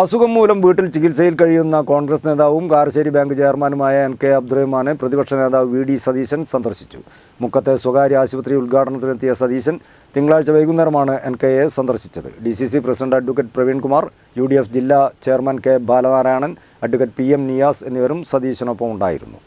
അസുഖം മൂലം വീട്ടിൽ ചികിത്സയിൽ കഴിയുന്ന കോൺഗ്രസ് നേതാവും കാരശ്ശേരി ബാങ്ക് ചെയർമാനുമായ എൻ കെ അബ്ദുറഹ്മാനെ പ്രതിപക്ഷ നേതാവ് വി ഡി സതീശൻ സന്ദർശിച്ചു മുക്കത്തെ സ്വകാര്യ ആശുപത്രി ഉദ്ഘാടനത്തിനെത്തിയ സതീശൻ തിങ്കളാഴ്ച വൈകുന്നേരമാണ് എൻ കെയെ സന്ദർശിച്ചത് D C C president advocate Praveenkumar U D F ജില്ലാ chairman K Balanarayanan advocate P M Niyas എന്നിവരും സതീശനൊപ്പം ഉണ്ടായിരുന്നു